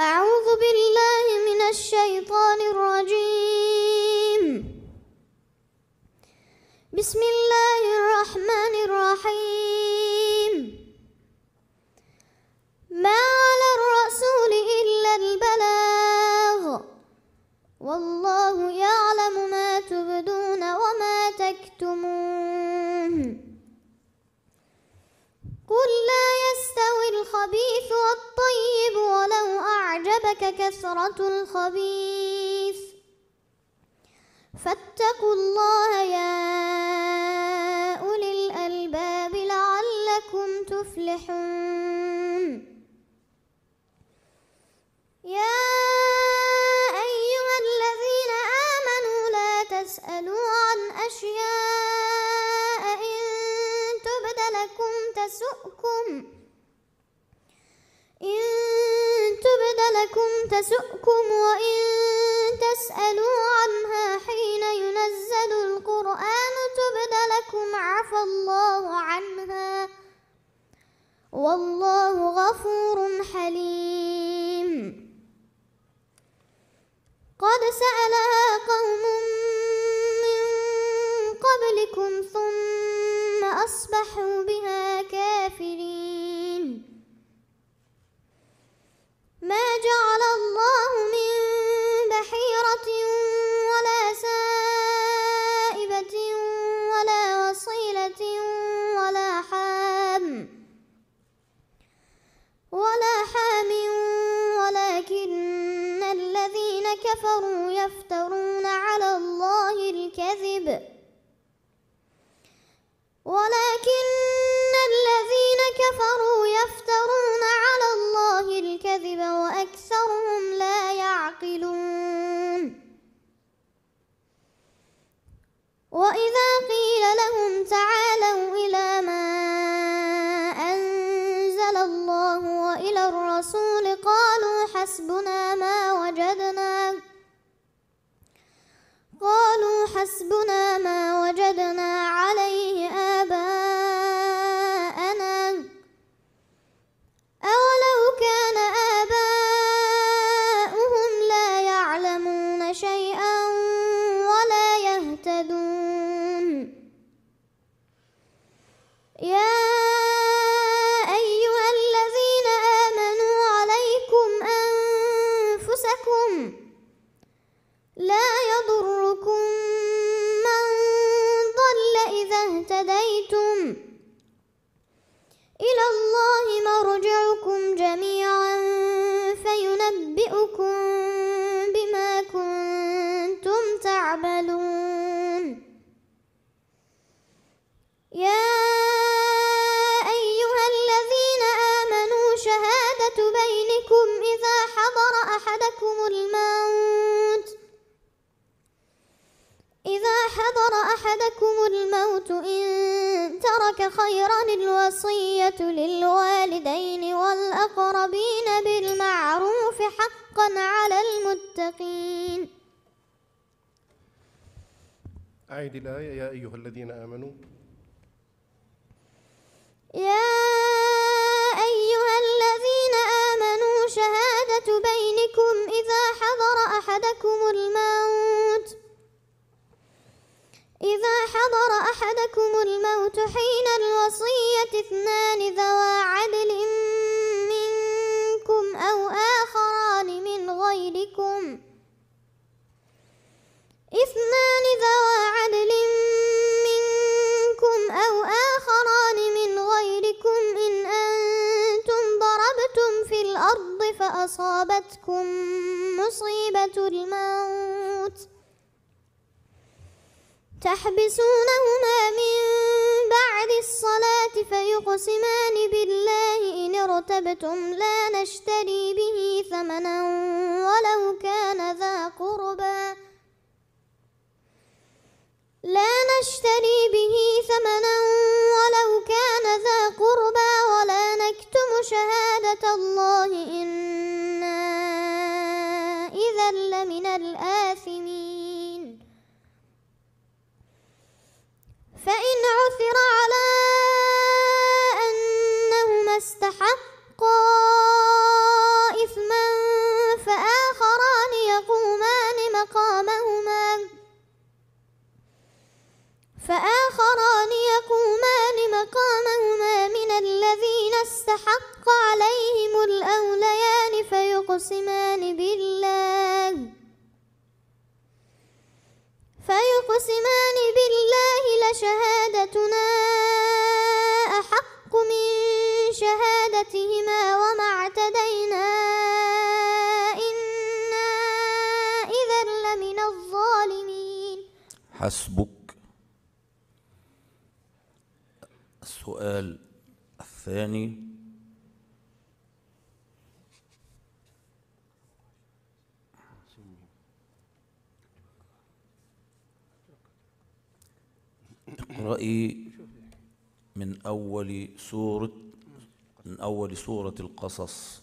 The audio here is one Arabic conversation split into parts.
أعوذ بالله من الشيطان الرجيم بسم الله الرحمن الرحيم ما على الرسول إلا البلاغ والله يعلم ما تبدون وما تكتمون قل لا الخبيث والطيب ولو أعجبك كثرة الخبيث فاتقوا الله يا أولي الألباب لعلكم تفلحون يا أيها الذين آمنوا لا تسألوا عن أشياء إن تبد لكم تسؤكم إن تبد لكم تسؤكم وإن تسألوا عنها حين ينزل القرآن تبد لكم عفى الله عنها والله غفور حليم قد سألها قوم من قبلكم ثم أصبحوا بها كافرين ما جعل الله من بحيرة ولا سائبة ولا وصيلة ولا حام ولا حام ولكن الذين كفروا والرسول قالوا حسبنا ما وجدنا قالوا حسبنا ما وجدنا عليه آباءنا لا حضر أحدكم الموت إن ترك خيرا الوصية للوالدين والأقربين بالمعروف حقا على المتقين أعيد الآية يا أيها الذين آمنوا يا أيها الذين آمنوا شهادة بينكم إذا حضر أحدكم الموت إذا حضر أحدكم الموت حين الوصية أَنْتُمْ لَا نَشْتَرِي بِهِ ثَمَنًا وَلَوْ كَانَ ذَا قُرْبَى لا نشتري به ثمنا ولو كان ذا قربى ولا نكتم شهادة الله مقامهما فآخران يقومان مقامهما من الذين استحق عليهم الأوليان فيقسمان بالله فيقسمان بالله لشهادتنا أحق من شهادتهما وما اعتدينا حسبك السؤال الثاني اقرأي من أول سورة من أول سورة القصص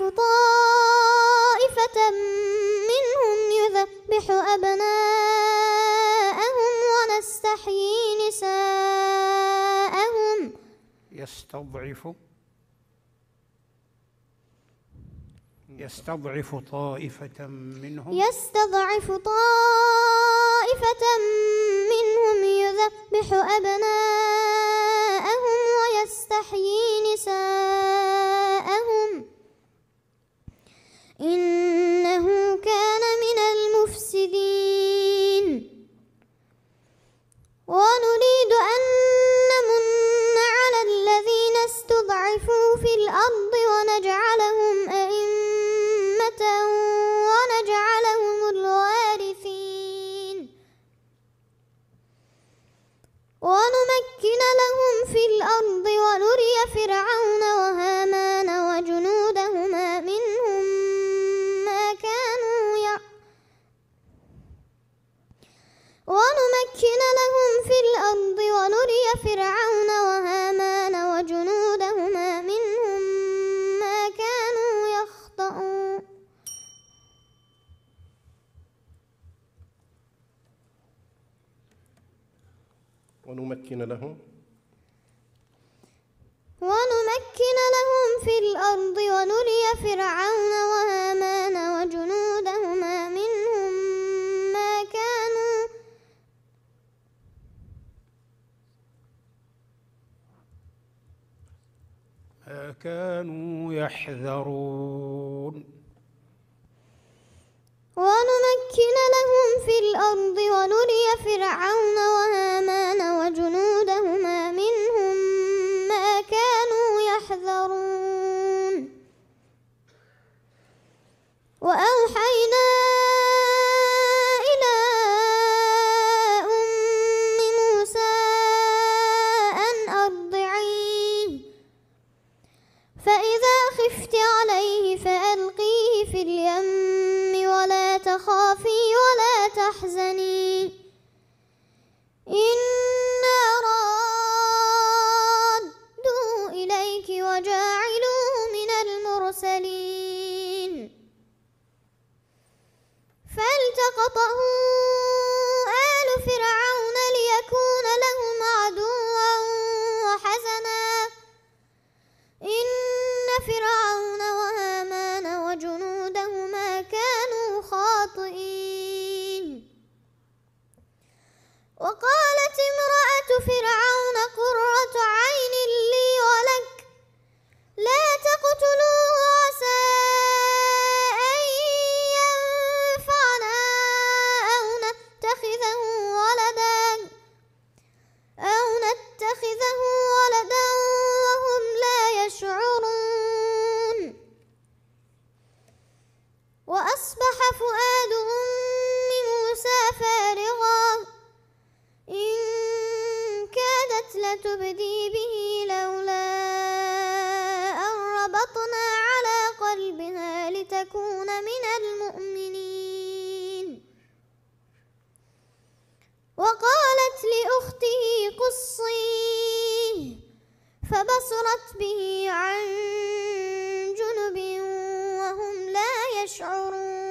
يعرف طائفة منهم يذبح أبناءهم ونستحيي نساءهم يستضعف يستضعف طائفة منهم يستضعف طائفة منهم يذبح أبناءهم ويستحيي نساءهم إنه كان من المفسدين ونريد أن نمن على الذين استضعفوا في الأرض ونجعلهم أئمة ونجعلهم الوارثين ونمكن لهم في الأرض ونري فرعون كانوا يحذرون ونمكن لهم في الأرض ونري فرعون وهامان وجنودهما منهم ما كانوا يحذرون وأوحي shoulder.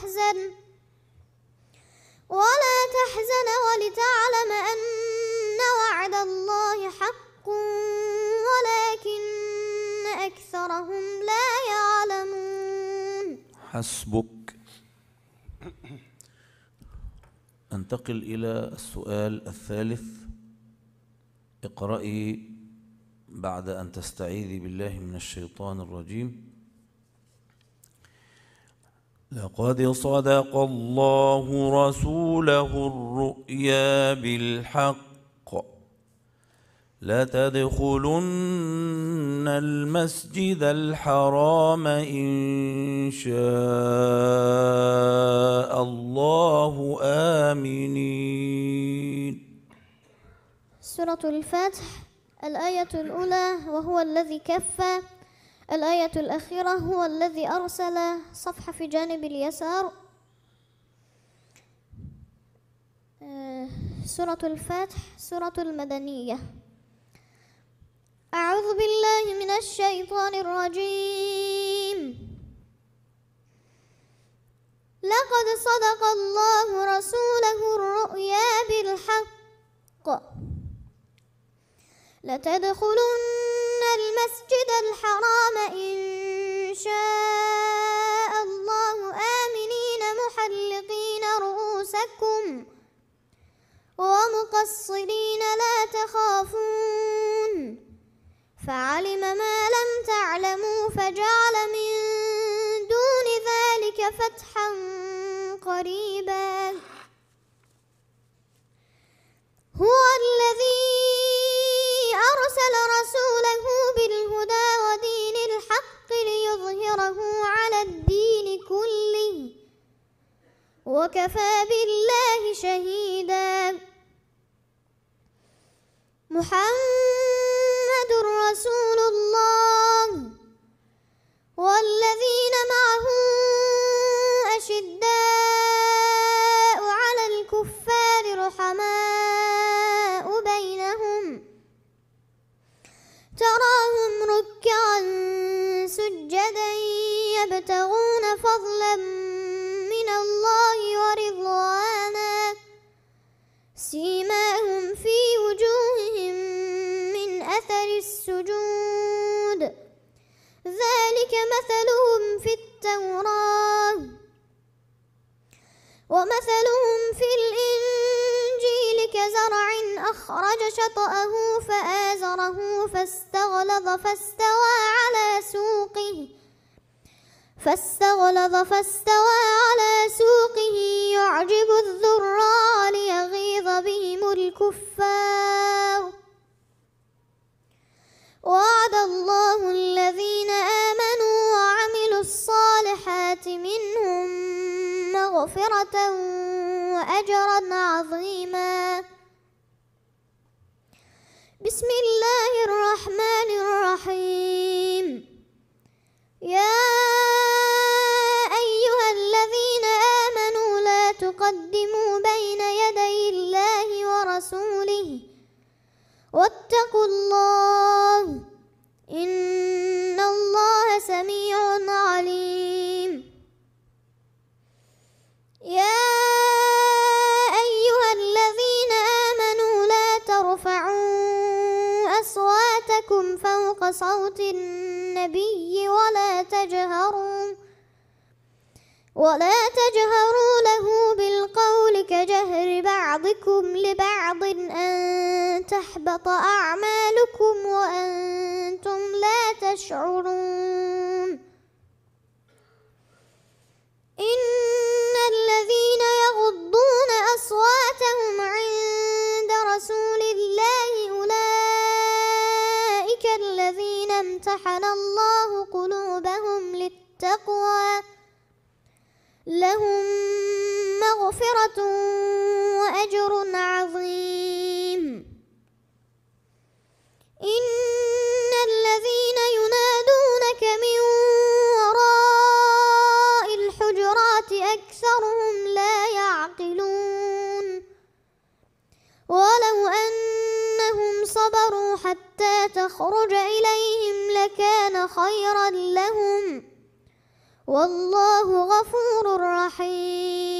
تحزن ولا تحزن ولتعلم أن وعد الله حق ولكن أكثرهم لا يعلمون حسبك أنتقل إلى السؤال الثالث اقرأي بعد أن تستعيذي بالله من الشيطان الرجيم لقد صدق الله رسوله الرؤيا بالحق لا تدخلن المسجد الحرام إن شاء الله آمنين سورة الفتح الآية الأولى وهو الذي كفّ الآية الأخيرة هو الذي أرسل صفحة في جانب اليسار آه، سورة الفاتح سورة المدنية أعوذ بالله من الشيطان الرجيم لقد صدق الله رسوله الرؤيا بالحق لتدخلن المسجد الحرام إن شاء الله آمنين محلقين رؤوسكم ومقصرين لا تخافون فعلم ما لم تعلموا فجعل من دون ذلك فتحا قريباً ظاهره على الدين كله وكفى بالله شهيدا محمد رسول الله والذين معه أخرج شطأه فآزره فاستغلظ فاستوى على سوقه فاستغلظ فاستوى على سوقه يعجب الذراع ليغيظ بهم الكفار وعد الله الذين آمنوا وعملوا الصالحات منهم مغفرة وأجرا عظيما بسم الله النبي ولا تجهروا ولا تجهروا له بالقول كجهر بعضكم لبعض أن تحبط أعمالكم وأنتم لا تشعرون إن الذين يغضون أصواتهم وَمَحَنَ اللَّهُ قُلُوبَهُمْ لِلتَّقْوَى لَهُمْ مَغْفِرَةٌ وَأَجْرٌ عَظِيمٌ حتى تخرج إليهم لكان خيرا لهم والله غفور رحيم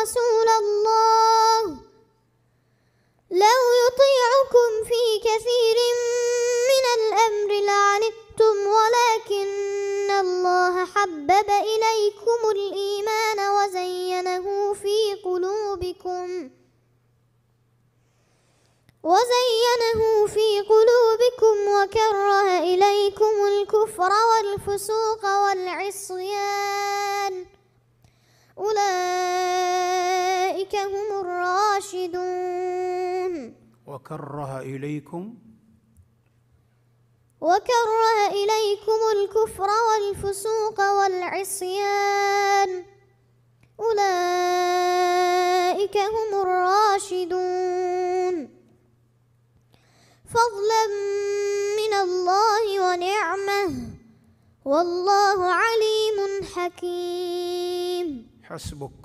nosso وكره إليكم وكره إليكم الكفر والفسوق والعصيان أولئك هم الراشدون فضلا من الله ونعمه والله عليم حكيم حسبك